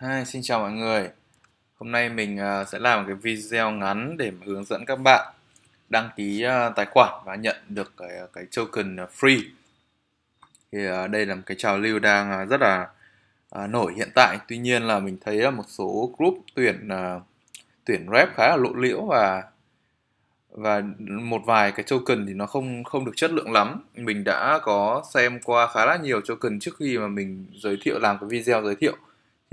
Hi, xin chào mọi người. Hôm nay mình uh, sẽ làm cái video ngắn để hướng dẫn các bạn đăng ký uh, tài khoản và nhận được cái ờ, cái token free. Thì uh, đây là một cái trào lưu đang rất là nổi hiện tại. Tuy nhiên là mình thấy là một số group tuyển tuyển rep khá là lộ liễu và và một vài cái token thì nó không không được chất lượng lắm. Mình đã có xem qua khá là nhiều token trước khi mà mình giới thiệu làm cái video giới thiệu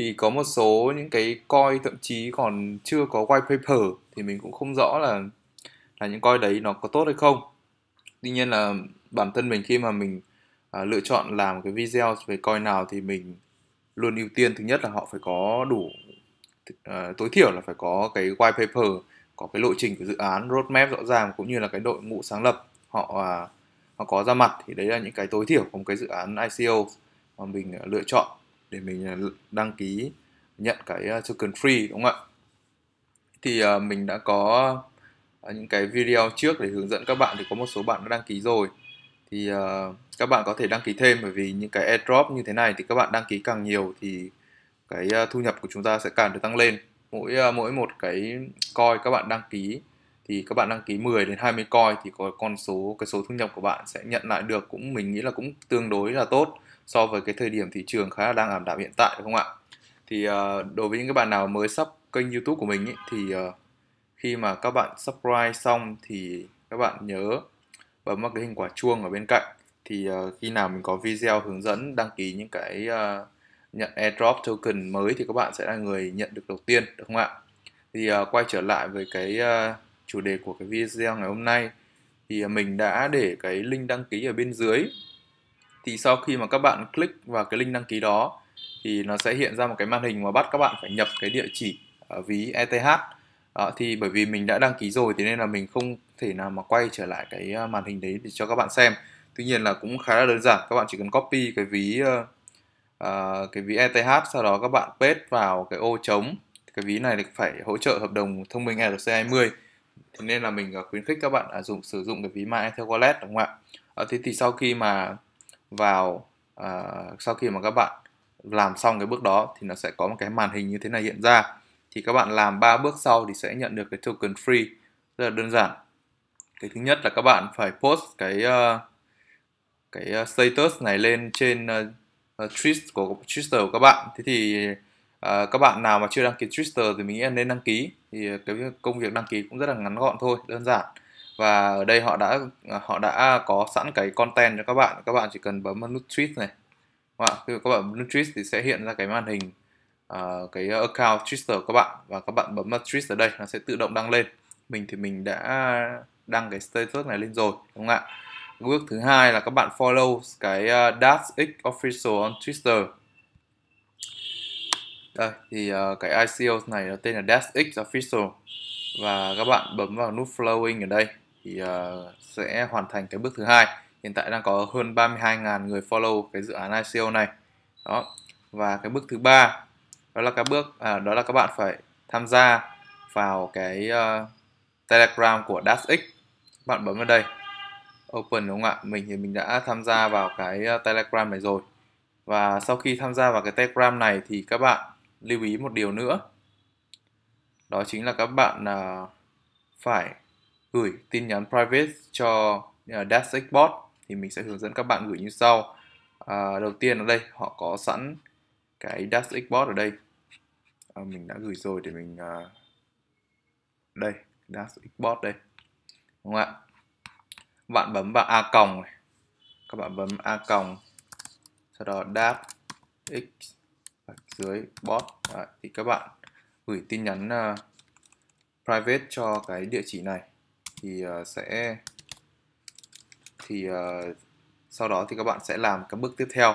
thì có một số những cái coi thậm chí còn chưa có white paper thì mình cũng không rõ là là những coi đấy nó có tốt hay không tuy nhiên là bản thân mình khi mà mình à, lựa chọn làm cái video về coi nào thì mình luôn ưu tiên thứ nhất là họ phải có đủ à, tối thiểu là phải có cái white paper có cái lộ trình của dự án roadmap rõ ràng cũng như là cái đội ngũ sáng lập họ à, họ có ra mặt thì đấy là những cái tối thiểu của một cái dự án ICO mà mình à, lựa chọn để mình à, đăng ký nhận cái à, token free đúng không ạ thì à, mình đã có những cái video trước để hướng dẫn các bạn thì có một số bạn đã đăng ký rồi thì các bạn có thể đăng ký thêm bởi vì những cái airdrop như thế này thì các bạn đăng ký càng nhiều thì cái thu nhập của chúng ta sẽ càng được tăng lên mỗi mỗi một cái coin các bạn đăng ký thì các bạn đăng ký 10 đến 20 coin thì có con số cái số thu nhập của bạn sẽ nhận lại được cũng mình nghĩ là cũng tương đối là tốt so với cái thời điểm thị trường khá là đang ảm đạm hiện tại đúng không ạ thì uh, đối với những các bạn nào mới sắp kênh youtube của mình ý, thì uh, khi mà các bạn subscribe xong thì các bạn nhớ bấm vào cái hình quả chuông ở bên cạnh thì uh, khi nào mình có video hướng dẫn đăng ký những cái uh, nhận airdrop token mới thì các bạn sẽ là người nhận được đầu tiên được không ạ thì uh, quay trở lại với cái uh, chủ đề của cái video ngày hôm nay thì uh, mình đã để cái link đăng ký ở bên dưới thì sau khi mà các bạn click vào cái link đăng ký đó thì nó sẽ hiện ra một cái màn hình mà bắt các bạn phải nhập cái địa chỉ ví ETH à, thì bởi vì mình đã đăng ký rồi thì nên là mình không thể nào mà quay trở lại cái ờ, màn hình đấy để cho các bạn xem tuy nhiên là cũng khá là đơn giản các bạn chỉ cần copy cái ví uh, cái ví ETH sau đó các bạn paste vào cái ô trống cái ví này thì phải hỗ trợ hợp đồng thông minh erc 20 thế nên là mình khuyến khích các bạn à, dùng sử dụng cái ví my Ether Wallet đúng không ạ à, thế thì sau khi mà vào uh, sau khi mà các bạn làm xong cái bước đó thì nó sẽ có một cái màn hình như thế này hiện ra thì các bạn làm ba bước sau thì sẽ nhận được cái token free rất là đơn giản cái thứ nhất là các bạn phải post cái uh, cái ờ, status này lên trên uh, Twitter của Twitter của các bạn thế thì uh, các bạn nào mà chưa đăng ký Twitter thì mình nghĩ nên đăng ký thì cái công việc đăng ký cũng rất là ngắn gọn thôi đơn giản và ở đây họ đã họ đã có sẵn cái content cho các bạn các bạn chỉ cần bấm vào nút tweet này và khi các bạn bấm nút tweet thì sẽ hiện ra cái màn hình uh, cái account Twitter của các bạn và các bạn bấm vào tweet ở đây nó sẽ tự động đăng lên mình thì mình đã đăng cái status này lên rồi đúng không ạ bước thứ hai là các bạn follow cái uh, à, Dash X official on Twitter đây thì uh, cái ICO này nó tên là Dash X official và các bạn bấm vào nút following ở đây thì uh, sẽ hoàn thành cái bước thứ hai hiện tại đang có hơn 32.000 người follow cái dự án ICO này đó và cái bước thứ ba đó là cái bước à, đó là các bạn phải tham gia vào cái uh, Telegram của DashX bạn bấm vào đây open đúng không ạ mình thì mình đã tham gia vào cái ờ, Telegram này rồi và sau khi tham gia vào cái Telegram này thì các bạn lưu ý một điều nữa đó chính là các bạn uh, phải gửi tin nhắn private cho uh, thì mình sẽ hướng dẫn các bạn gửi như sau. À, đầu tiên ở đây họ có sẵn cái Dash ở đây. À, mình đã gửi rồi để mình uh, đây Dash đây, đúng không ạ? Bạn bấm vào a còng này, các bạn bấm a còng, sau đó Dash X dưới bot Đấy, thì các bạn gửi tin nhắn uh, private cho cái địa chỉ này thì ờ, sẽ thì ờ, sau đó thì các bạn sẽ làm các bước tiếp theo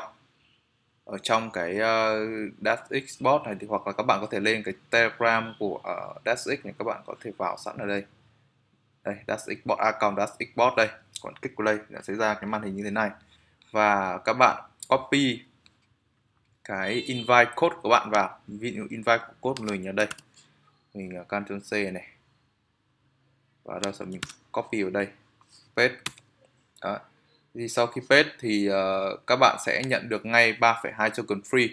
ở trong cái uh, ờ, DashX này thì hoặc là các bạn có thể lên cái Telegram của uh, DashX này các bạn có thể vào sẵn ở đây đây DashX bot a à, DashX bot đây còn kích play đây sẽ ra cái màn hình như thế này và các bạn copy cái invite code của bạn vào ví dụ invite code của mình ở đây mình uh, Ctrl C này và ra mình copy vào đây paste đó. thì sau khi paste thì uh, các bạn sẽ nhận được ngay 3,2 token free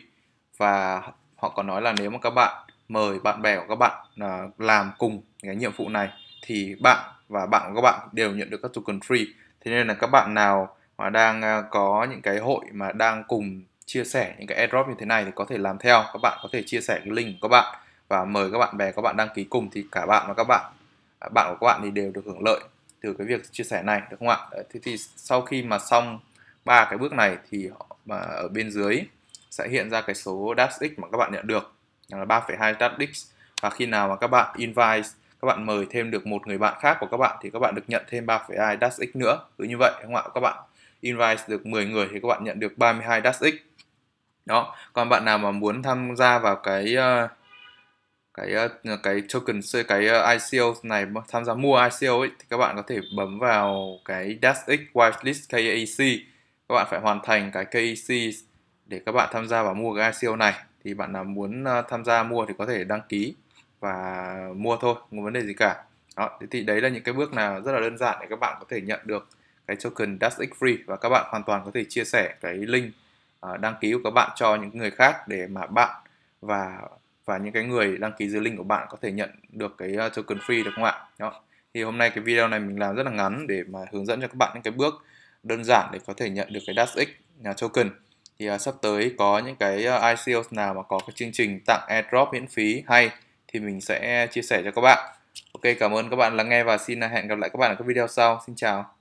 và họ còn nói là nếu mà các bạn mời bạn bè của các bạn uh, làm cùng cái nhiệm vụ này thì bạn và bạn của các bạn đều nhận được các token free thế nên là các bạn nào mà đang uh, có những cái hội mà đang cùng chia sẻ những cái airdrop như thế này thì có thể làm theo các bạn có thể chia sẻ cái link của các bạn và mời các bạn bè các bạn đăng ký cùng thì cả bạn và các bạn bạn của các bạn thì đều được hưởng lợi từ cái việc chia sẻ này được không ạ thế thì sau khi mà xong ba cái bước này thì mà ở bên dưới sẽ hiện ra cái số DAX X mà các bạn nhận được là 3,2 DAX X và khi nào mà các bạn invite các bạn mời thêm được một người bạn khác của các bạn thì các bạn được nhận thêm 3,2 DAX X nữa cứ như vậy không ạ các bạn invite được 10 người thì các bạn nhận được 32 DAX X đó còn bạn nào mà muốn tham gia vào cái uh, cái ờ, cái token cái ờ, ICO này tham gia mua ICO ấy, thì các bạn có thể bấm vào cái DashX whitelist KAC e các bạn phải hoàn thành cái kac e để các bạn tham gia vào mua cái ICO này thì bạn nào muốn ờ, tham gia mua thì có thể đăng ký và mua thôi không có vấn đề gì cả đó, thì đấy là những cái bước nào rất là đơn giản để các bạn có thể nhận được cái token DashX free và các bạn hoàn toàn có thể chia sẻ cái link đăng ký của các bạn cho những người khác để mà bạn và và những cái người đăng ký dưới link của bạn có thể nhận được cái ờ, token free được không ạ? Đó. Thì hôm nay cái video này mình làm rất là ngắn để mà hướng dẫn cho các bạn những cái bước đơn giản để có thể nhận được cái DAX X à, token. Thì uh, sắp tới có những cái uh, ờ, ICOs nào mà có cái chương trình tặng airdrop miễn phí hay thì mình sẽ chia sẻ cho các bạn. Ok, cảm ơn các bạn lắng nghe và xin à, hẹn gặp lại các bạn ở các video sau. Xin chào.